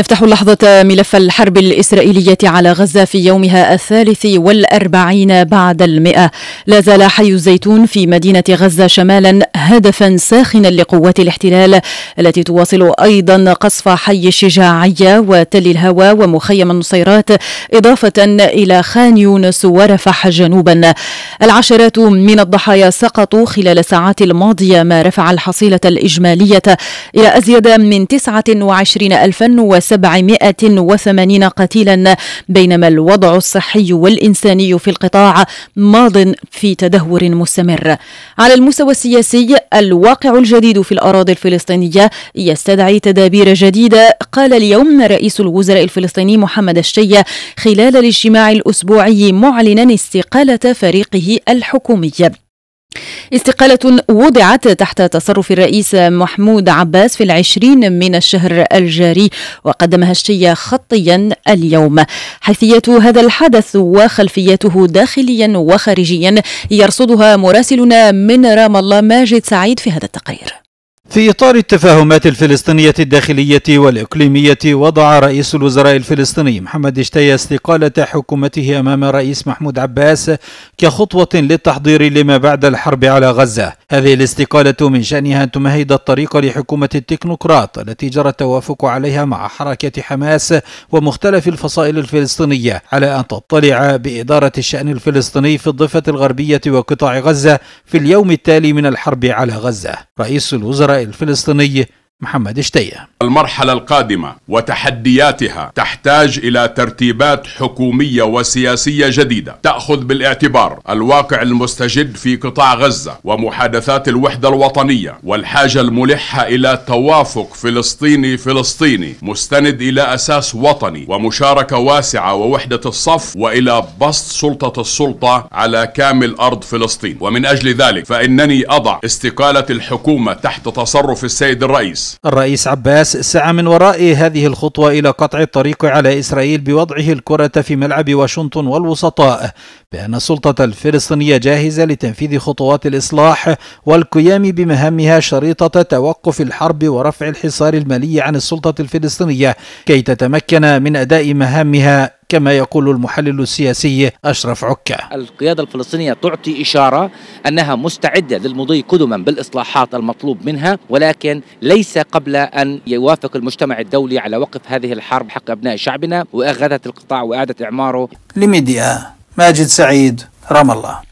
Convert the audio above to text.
نفتح لحظة ملف الحرب الإسرائيلية على غزة في يومها الثالث والأربعين بعد المئة لا زال حي الزيتون في مدينة غزة شمالا هدفا ساخنا لقوات الاحتلال التي تواصل أيضا قصف حي الشجاعية وتل الهوى ومخيم النصيرات إضافة إلى خان يونس ورفح جنوبا العشرات من الضحايا سقطوا خلال الساعات الماضية ما رفع الحصيلة الإجمالية إلى أزيد من وعشرين ألفا 780 قتيلا بينما الوضع الصحي والإنساني في القطاع ماض في تدهور مستمر على المستوى السياسي الواقع الجديد في الأراضي الفلسطينية يستدعي تدابير جديدة قال اليوم رئيس الوزراء الفلسطيني محمد الشية خلال الاجتماع الأسبوعي معلنا استقالة فريقه الحكومي استقالة وضعت تحت تصرف الرئيس محمود عباس في العشرين من الشهر الجاري وقدمها الشيا خطيا اليوم حيثية هذا الحدث وخلفيته داخليا وخارجيا يرصدها مراسلنا من رام الله ماجد سعيد في هذا التقرير في إطار التفاهمات الفلسطينية الداخلية والإقليمية وضع رئيس الوزراء الفلسطيني محمد اشتيا استقالة حكومته أمام رئيس محمود عباس كخطوة للتحضير لما بعد الحرب على غزة هذه الاستقالة من شأنها أن تمهد الطريق لحكومة التكنوقراط التي جرى التوافق عليها مع حركة حماس ومختلف الفصائل الفلسطينية على أن تطلع بإدارة الشأن الفلسطيني في الضفة الغربية وقطاع غزة في اليوم التالي من الحرب على غزة رئيس الوزراء الفلسطينية محمد اشتية المرحلة القادمة وتحدياتها تحتاج إلى ترتيبات حكومية وسياسية جديدة تأخذ بالاعتبار الواقع المستجد في قطاع غزة ومحادثات الوحدة الوطنية والحاجة الملحة إلى توافق فلسطيني فلسطيني مستند إلى أساس وطني ومشاركة واسعة ووحدة الصف وإلى بسط سلطة السلطة على كامل أرض فلسطين ومن أجل ذلك فإنني أضع استقالة الحكومة تحت تصرف السيد الرئيس الرئيس عباس سعى من وراء هذه الخطوة إلى قطع الطريق على إسرائيل بوضعه الكرة في ملعب واشنطن والوسطاء بأن السلطة الفلسطينية جاهزة لتنفيذ خطوات الإصلاح والقيام بمهامها شريطة توقف الحرب ورفع الحصار المالي عن السلطة الفلسطينية كي تتمكن من أداء مهامها كما يقول المحلل السياسي أشرف عكا القيادة الفلسطينية تعطي إشارة أنها مستعدة للمضي قدما بالإصلاحات المطلوب منها ولكن ليس قبل أن يوافق المجتمع الدولي على وقف هذه الحرب حق أبناء شعبنا وإغاثة القطاع وإعادة إعماره لميديا ماجد سعيد رام الله